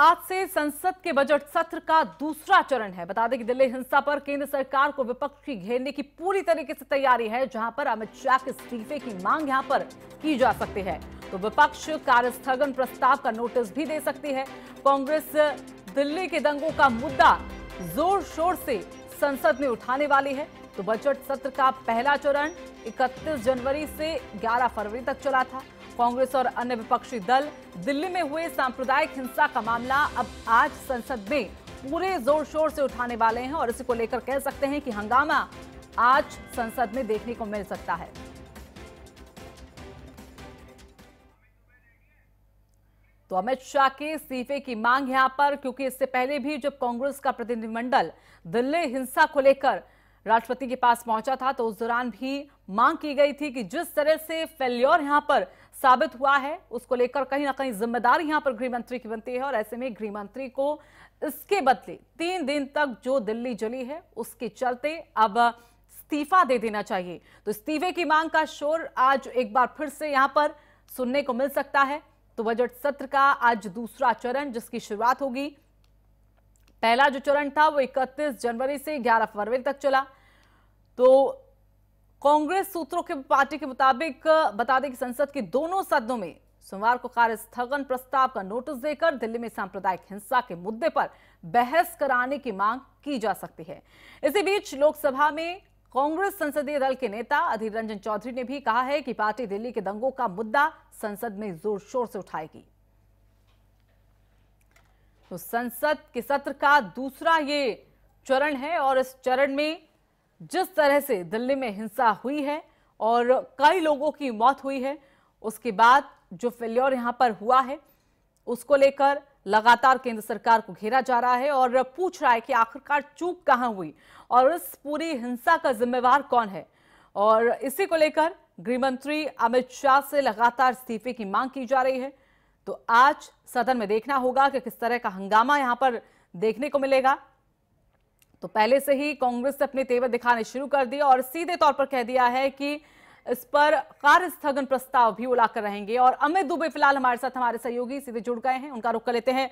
आज से संसद के बजट सत्र का दूसरा चरण है बता दें कि दिल्ली हिंसा पर केंद्र सरकार को विपक्षी घेरने की पूरी तरीके से तैयारी है जहां पर अमित शाह के इस्तीफे की मांग यहां पर की जा सकती है तो विपक्ष कार्यस्थगन प्रस्ताव का नोटिस भी दे सकती है कांग्रेस दिल्ली के दंगों का मुद्दा जोर शोर से संसद में उठाने वाली है तो बजट सत्र का पहला चरण इकतीस जनवरी से ग्यारह फरवरी तक चला था कांग्रेस और अन्य विपक्षी दल दिल्ली में हुए सांप्रदायिक हिंसा का मामला अब आज संसद में पूरे जोर शोर से उठाने वाले हैं और इसी को लेकर कह सकते हैं कि हंगामा आज संसद में देखने को मिल सकता है तो अमित शाह के इस्तीफे की मांग यहां पर क्योंकि इससे पहले भी जब कांग्रेस का प्रतिनिधिमंडल दिल्ली हिंसा को लेकर राष्ट्रपति के पास पहुंचा था तो उस दौरान भी मांग की गई थी कि जिस तरह से फेल्योर यहां पर साबित हुआ है उसको लेकर कहीं ना कहीं जिम्मेदारी यहां पर गृह मंत्री की बनती है और ऐसे में गृह मंत्री को इसके बदले तीन दिन तक जो दिल्ली जली है उसके चलते अब इस्तीफा दे देना चाहिए तो इस्तीफे की मांग का शोर आज एक बार फिर से यहां पर सुनने को मिल सकता है तो बजट सत्र का आज दूसरा चरण जिसकी शुरुआत होगी पहला जो चरण था वो इकतीस जनवरी से ग्यारह फरवरी तक चला तो कांग्रेस सूत्रों के पार्टी के मुताबिक बता दें कि संसद के दोनों सदनों में सोमवार को कार्य स्थगन प्रस्ताव का नोटिस देकर दिल्ली में सांप्रदायिक हिंसा के मुद्दे पर बहस कराने की मांग की जा सकती है इसी बीच लोकसभा में कांग्रेस संसदीय दल के नेता अधीर रंजन चौधरी ने भी कहा है कि पार्टी दिल्ली के दंगों का मुद्दा संसद में जोर शोर से उठाएगी तो संसद के सत्र का दूसरा ये चरण है और इस चरण में जिस तरह से दिल्ली में हिंसा हुई है और कई लोगों की मौत हुई है उसके बाद जो फेल्योर यहां पर हुआ है उसको लेकर लगातार केंद्र सरकार को घेरा जा रहा है और पूछ रहा है कि आखिरकार चूक कहाँ हुई और इस पूरी हिंसा का जिम्मेवार कौन है और इसी को लेकर गृहमंत्री अमित शाह से लगातार इस्तीफे की मांग की जा रही है तो आज सदन में देखना होगा कि किस तरह का हंगामा यहाँ पर देखने को मिलेगा तो पहले से ही कांग्रेस ने अपने तेवर दिखाने शुरू कर दिए और सीधे तौर पर कह दिया है कि इस पर कार्य स्थगन प्रस्ताव भी उलाकर रहेंगे और अमित दुबे फिलहाल हमारे साथ हमारे सहयोगी सीधे जुड़ गए हैं उनका रुख कर लेते हैं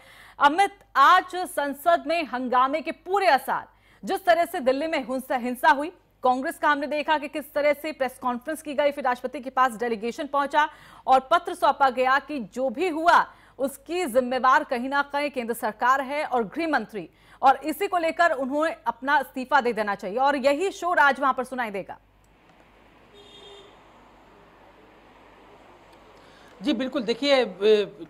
अमित आज संसद में हंगामे के पूरे असार जिस तरह से दिल्ली में हिंसा हुई कांग्रेस का हमने देखा कि किस तरह से प्रेस कॉन्फ्रेंस की गई फिर राष्ट्रपति के पास डेलीगेशन पहुंचा और पत्र सौंपा गया कि जो भी हुआ उसकी जिम्मेवार कहीं ना कहीं केंद्र सरकार है और गृह मंत्री और इसी को लेकर उन्हें अपना इस्तीफा दे देना चाहिए और यही शोर आज वहां पर सुनाई देगा जी बिल्कुल देखिए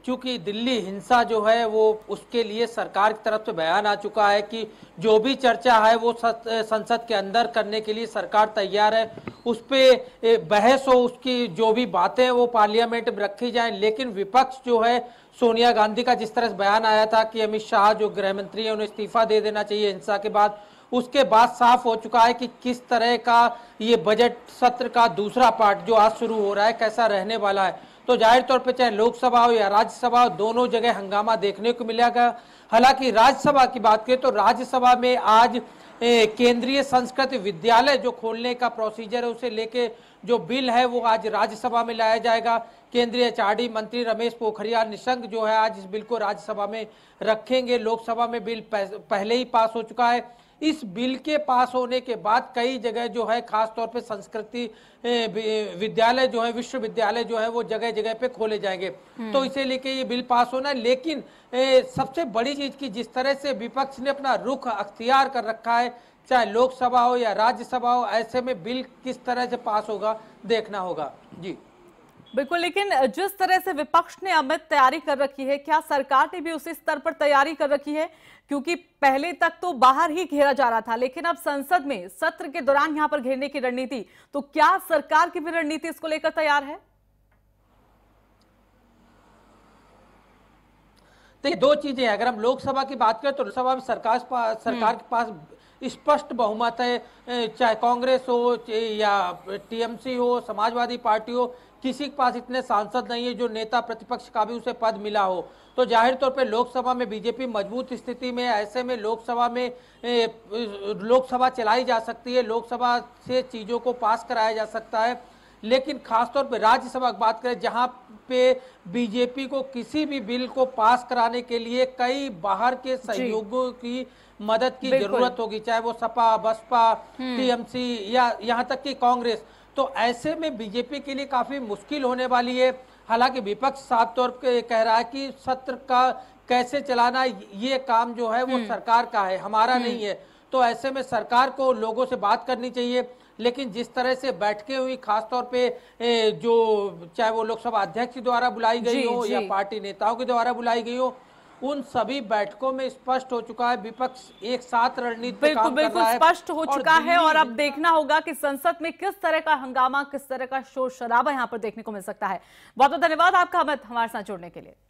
क्योंकि दिल्ली हिंसा जो है वो उसके लिए सरकार की तरफ से बयान आ चुका है कि जो भी चर्चा है वो संसद के अंदर करने के लिए सरकार तैयार है उस पर बहस हो उसकी जो भी बातें वो पार्लियामेंट में रखी जाएं लेकिन विपक्ष जो है सोनिया गांधी का जिस तरह से बयान आया था कि अमित शाह जो गृह मंत्री है उन्हें इस्तीफा दे देना चाहिए हिंसा के बाद उसके बाद साफ हो चुका है कि किस तरह का ये बजट सत्र का दूसरा पार्ट जो आज शुरू हो रहा है कैसा रहने वाला है तो जाहिर तौर पर चाहे लोकसभा हो या राज्यसभा हो दोनों जगह हंगामा देखने को मिलेगा हालांकि राज्यसभा की बात करें तो राज्यसभा में आज केंद्रीय संस्कृत विद्यालय जो खोलने का प्रोसीजर है उसे लेके जो बिल है वो आज राज्यसभा में लाया जाएगा केंद्रीय एचआरडी मंत्री रमेश पोखरियाल निशंक जो है आज इस बिल को राज्यसभा में रखेंगे लोकसभा में बिल पहले ही पास हो चुका है इस बिल के पास होने के बाद कई जगह जो है खासतौर पर संस्कृति विद्यालय जो है विश्वविद्यालय जो है वो जगह जगह पे खोले जाएंगे हम्म। तो इसे लेके ये बिल पास होना है लेकिन ए, सबसे बड़ी चीज की जिस तरह से विपक्ष ने अपना रुख अख्तियार कर रखा है चाहे लोकसभा हो या राज्यसभा हो ऐसे में बिल किस तरह से पास होगा देखना होगा जी बिल्कुल लेकिन जिस तरह से विपक्ष ने अमित तैयारी कर रखी है क्या सरकार ने भी उसी स्तर पर तैयारी कर रखी है क्योंकि पहले तक तो बाहर ही घेरा जा रहा था लेकिन अब संसद में सत्र के दौरान यहां पर घेरने की रणनीति तो क्या सरकार की भी रणनीति इसको लेकर तैयार है तो ये दो चीजें अगर हम लोकसभा की बात करें तो लोकसभा में सरकार हम्म। सरकार के पास स्पष्ट बहुमत है चाहे कांग्रेस हो या टीएमसी हो समाजवादी पार्टी हो किसी के पास इतने सांसद नहीं है जो नेता प्रतिपक्ष का भी उसे पद मिला हो तो जाहिर तौर पर लोकसभा में बीजेपी मजबूत स्थिति में ऐसे में लोकसभा में लोकसभा चलाई जा सकती है लोकसभा से चीज़ों को पास कराया जा सकता है लेकिन खासतौर पर राज्यसभा की बात करें जहाँ पे बीजेपी को किसी भी बिल को पास कराने के लिए कई बाहर के सहयोगों की मदद की जरूरत होगी चाहे वो सपा बसपा हम्म। टीएमसी या यहाँ तक कि कांग्रेस तो ऐसे में बीजेपी के लिए काफी मुश्किल होने वाली है हालांकि विपक्ष साफ तौर पर कह रहा है कि सत्र का कैसे चलाना ये काम जो है वो हम्म। सरकार का है हमारा हम्म। नहीं है तो ऐसे में सरकार को लोगों से बात करनी चाहिए लेकिन जिस तरह से बैठकें हुई खासतौर पे जो चाहे वो लोकसभा अध्यक्ष द्वारा बुलाई गई हो या पार्टी नेताओं के द्वारा बुलाई गई हो उन सभी बैठकों में स्पष्ट हो चुका है विपक्ष एक साथ रणनीति बिल्कुल बिल्कुल स्पष्ट हो चुका है और अब देखना होगा कि संसद में किस तरह का हंगामा किस तरह का शोर शराबा यहां पर देखने को मिल सकता है बहुत बहुत धन्यवाद आपका अमित हमारे साथ जोड़ने के लिए